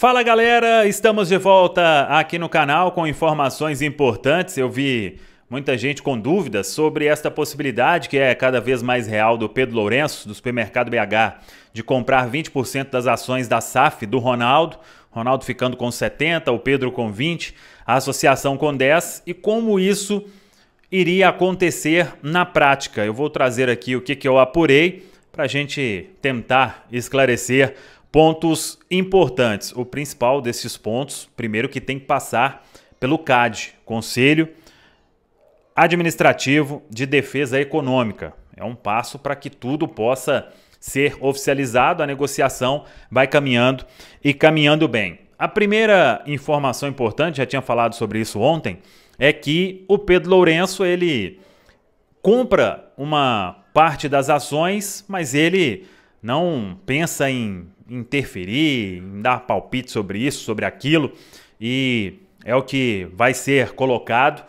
Fala galera, estamos de volta aqui no canal com informações importantes. Eu vi muita gente com dúvidas sobre esta possibilidade que é cada vez mais real do Pedro Lourenço, do supermercado BH, de comprar 20% das ações da SAF do Ronaldo. Ronaldo ficando com 70, o Pedro com 20, a associação com 10 e como isso iria acontecer na prática. Eu vou trazer aqui o que, que eu apurei para a gente tentar esclarecer Pontos importantes. O principal desses pontos, primeiro que tem que passar pelo CAD, Conselho Administrativo de Defesa Econômica. É um passo para que tudo possa ser oficializado, a negociação vai caminhando e caminhando bem. A primeira informação importante, já tinha falado sobre isso ontem, é que o Pedro Lourenço ele compra uma parte das ações, mas ele não pensa em interferir, em dar palpite sobre isso, sobre aquilo, e é o que vai ser colocado.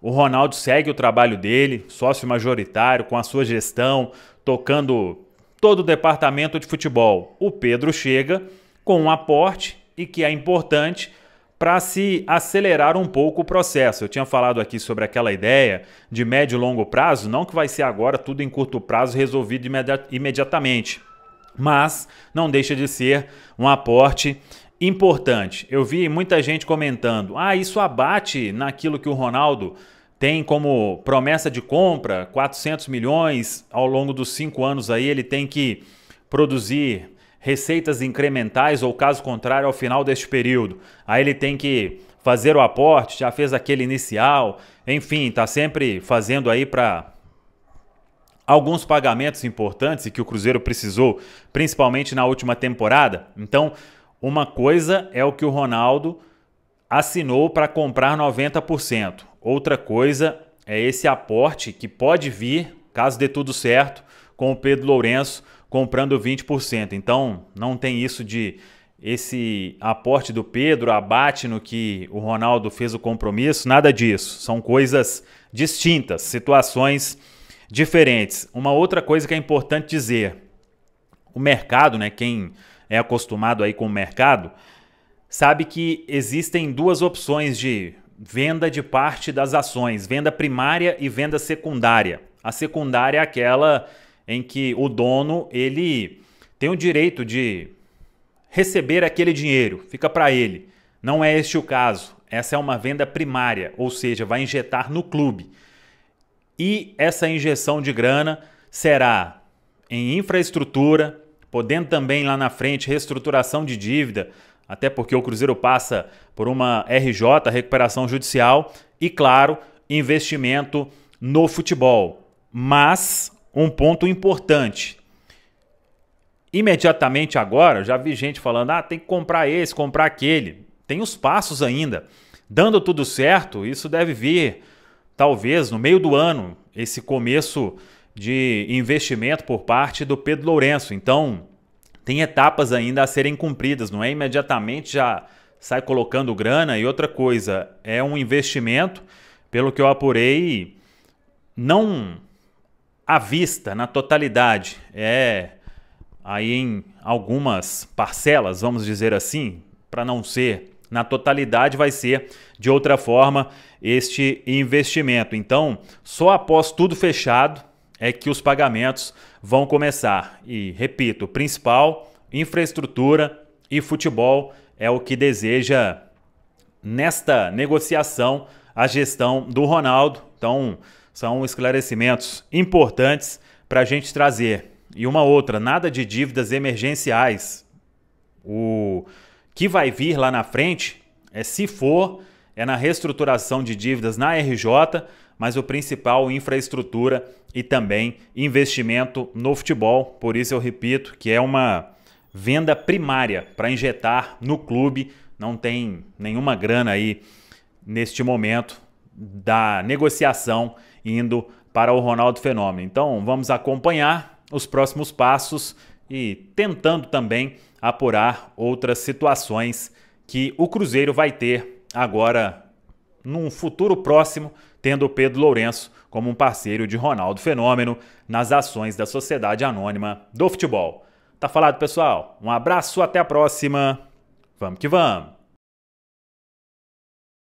O Ronaldo segue o trabalho dele, sócio majoritário, com a sua gestão, tocando todo o departamento de futebol. O Pedro chega com um aporte e que é importante para se acelerar um pouco o processo. Eu tinha falado aqui sobre aquela ideia de médio e longo prazo, não que vai ser agora tudo em curto prazo resolvido imediatamente, mas não deixa de ser um aporte importante. Eu vi muita gente comentando: ah, isso abate naquilo que o Ronaldo tem como promessa de compra, 400 milhões ao longo dos cinco anos aí, ele tem que produzir receitas incrementais ou caso contrário ao final deste período. Aí ele tem que fazer o aporte, já fez aquele inicial, enfim, está sempre fazendo aí para alguns pagamentos importantes e que o Cruzeiro precisou, principalmente na última temporada. Então, uma coisa é o que o Ronaldo assinou para comprar 90%. Outra coisa é esse aporte que pode vir, caso dê tudo certo, com o Pedro Lourenço comprando 20%. Então, não tem isso de esse aporte do Pedro abate no que o Ronaldo fez o compromisso, nada disso. São coisas distintas, situações distintas diferentes. Uma outra coisa que é importante dizer: o mercado, né, quem é acostumado aí com o mercado, sabe que existem duas opções de venda de parte das ações, venda primária e venda secundária. A secundária é aquela em que o dono ele tem o direito de receber aquele dinheiro, fica para ele. Não é este o caso. Essa é uma venda primária, ou seja, vai injetar no clube. E essa injeção de grana será em infraestrutura, podendo também lá na frente reestruturação de dívida, até porque o Cruzeiro passa por uma RJ, recuperação judicial, e claro, investimento no futebol. Mas um ponto importante. Imediatamente agora, já vi gente falando: "Ah, tem que comprar esse, comprar aquele". Tem os passos ainda. Dando tudo certo, isso deve vir talvez no meio do ano, esse começo de investimento por parte do Pedro Lourenço. Então, tem etapas ainda a serem cumpridas, não é imediatamente já sai colocando grana. E outra coisa, é um investimento, pelo que eu apurei, não à vista, na totalidade. É aí em algumas parcelas, vamos dizer assim, para não ser na totalidade vai ser de outra forma este investimento. Então, só após tudo fechado é que os pagamentos vão começar. E repito, principal, infraestrutura e futebol é o que deseja nesta negociação a gestão do Ronaldo. Então, são esclarecimentos importantes para a gente trazer. E uma outra, nada de dívidas emergenciais. O que vai vir lá na frente, é se for, é na reestruturação de dívidas na RJ, mas o principal infraestrutura e também investimento no futebol. Por isso eu repito que é uma venda primária para injetar no clube. Não tem nenhuma grana aí neste momento da negociação indo para o Ronaldo Fenômeno. Então vamos acompanhar os próximos passos e tentando também apurar outras situações que o Cruzeiro vai ter agora num futuro próximo, tendo o Pedro Lourenço como um parceiro de Ronaldo Fenômeno nas ações da Sociedade Anônima do Futebol. Tá falado, pessoal? Um abraço, até a próxima. Vamos que vamos!